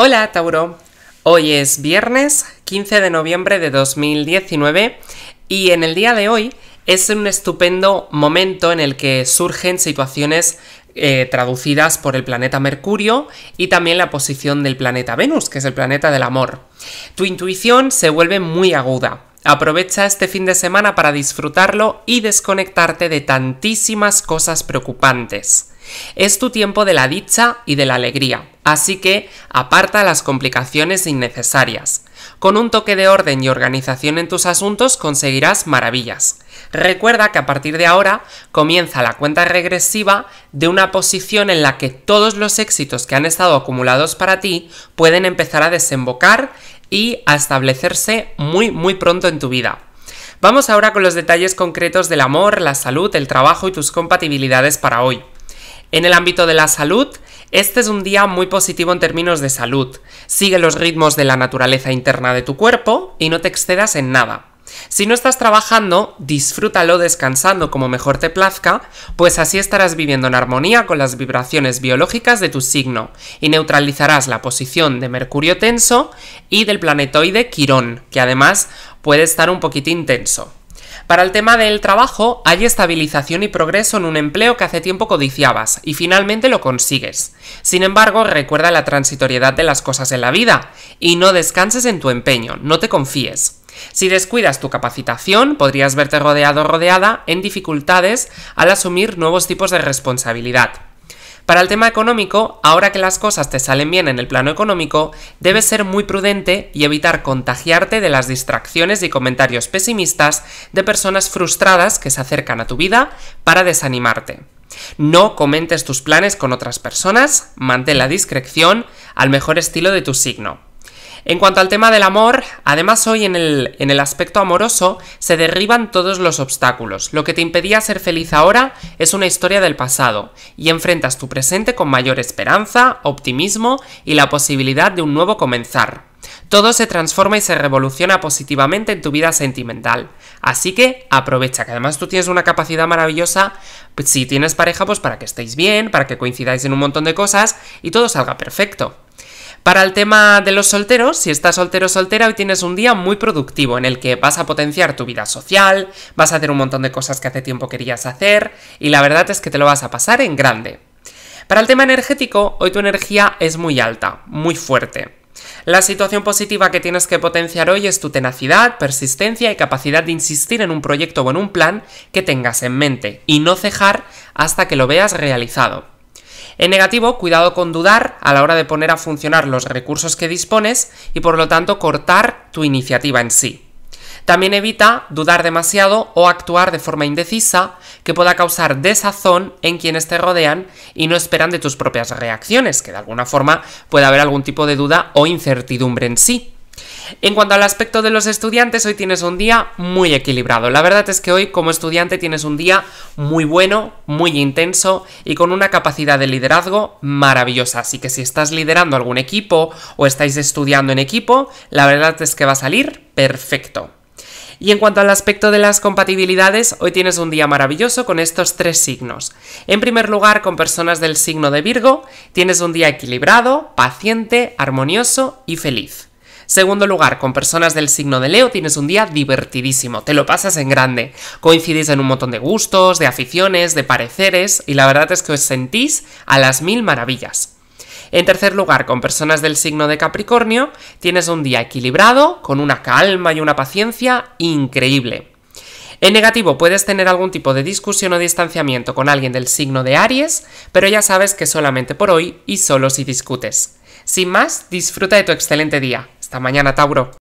Hola Tauro, hoy es viernes 15 de noviembre de 2019 y en el día de hoy es un estupendo momento en el que surgen situaciones eh, traducidas por el planeta Mercurio y también la posición del planeta Venus, que es el planeta del amor. Tu intuición se vuelve muy aguda. Aprovecha este fin de semana para disfrutarlo y desconectarte de tantísimas cosas preocupantes. Es tu tiempo de la dicha y de la alegría, así que aparta las complicaciones innecesarias. Con un toque de orden y organización en tus asuntos conseguirás maravillas. Recuerda que a partir de ahora comienza la cuenta regresiva de una posición en la que todos los éxitos que han estado acumulados para ti pueden empezar a desembocar y a establecerse muy muy pronto en tu vida. Vamos ahora con los detalles concretos del amor, la salud, el trabajo y tus compatibilidades para hoy. En el ámbito de la salud, este es un día muy positivo en términos de salud. Sigue los ritmos de la naturaleza interna de tu cuerpo y no te excedas en nada. Si no estás trabajando, disfrútalo descansando como mejor te plazca, pues así estarás viviendo en armonía con las vibraciones biológicas de tu signo y neutralizarás la posición de Mercurio tenso y del planetoide Quirón, que además puede estar un poquito intenso. Para el tema del trabajo, hay estabilización y progreso en un empleo que hace tiempo codiciabas y finalmente lo consigues. Sin embargo, recuerda la transitoriedad de las cosas en la vida y no descanses en tu empeño, no te confíes. Si descuidas tu capacitación, podrías verte rodeado o rodeada en dificultades al asumir nuevos tipos de responsabilidad. Para el tema económico, ahora que las cosas te salen bien en el plano económico, debes ser muy prudente y evitar contagiarte de las distracciones y comentarios pesimistas de personas frustradas que se acercan a tu vida para desanimarte. No comentes tus planes con otras personas, mantén la discreción al mejor estilo de tu signo. En cuanto al tema del amor, además hoy en el, en el aspecto amoroso se derriban todos los obstáculos. Lo que te impedía ser feliz ahora es una historia del pasado y enfrentas tu presente con mayor esperanza, optimismo y la posibilidad de un nuevo comenzar. Todo se transforma y se revoluciona positivamente en tu vida sentimental. Así que aprovecha, que además tú tienes una capacidad maravillosa, si tienes pareja, pues para que estéis bien, para que coincidáis en un montón de cosas y todo salga perfecto. Para el tema de los solteros, si estás soltero o soltera, hoy tienes un día muy productivo en el que vas a potenciar tu vida social, vas a hacer un montón de cosas que hace tiempo querías hacer y la verdad es que te lo vas a pasar en grande. Para el tema energético, hoy tu energía es muy alta, muy fuerte. La situación positiva que tienes que potenciar hoy es tu tenacidad, persistencia y capacidad de insistir en un proyecto o en un plan que tengas en mente y no cejar hasta que lo veas realizado. En negativo, cuidado con dudar a la hora de poner a funcionar los recursos que dispones y por lo tanto cortar tu iniciativa en sí. También evita dudar demasiado o actuar de forma indecisa que pueda causar desazón en quienes te rodean y no esperan de tus propias reacciones, que de alguna forma puede haber algún tipo de duda o incertidumbre en sí. En cuanto al aspecto de los estudiantes, hoy tienes un día muy equilibrado. La verdad es que hoy como estudiante tienes un día muy bueno, muy intenso y con una capacidad de liderazgo maravillosa. Así que si estás liderando algún equipo o estáis estudiando en equipo, la verdad es que va a salir perfecto. Y en cuanto al aspecto de las compatibilidades, hoy tienes un día maravilloso con estos tres signos. En primer lugar, con personas del signo de Virgo, tienes un día equilibrado, paciente, armonioso y feliz. Segundo lugar, con personas del signo de Leo tienes un día divertidísimo, te lo pasas en grande. Coincidís en un montón de gustos, de aficiones, de pareceres y la verdad es que os sentís a las mil maravillas. En tercer lugar, con personas del signo de Capricornio, tienes un día equilibrado, con una calma y una paciencia increíble. En negativo, puedes tener algún tipo de discusión o distanciamiento con alguien del signo de Aries, pero ya sabes que solamente por hoy y solo si discutes. Sin más, disfruta de tu excelente día. Hasta mañana, Tauro.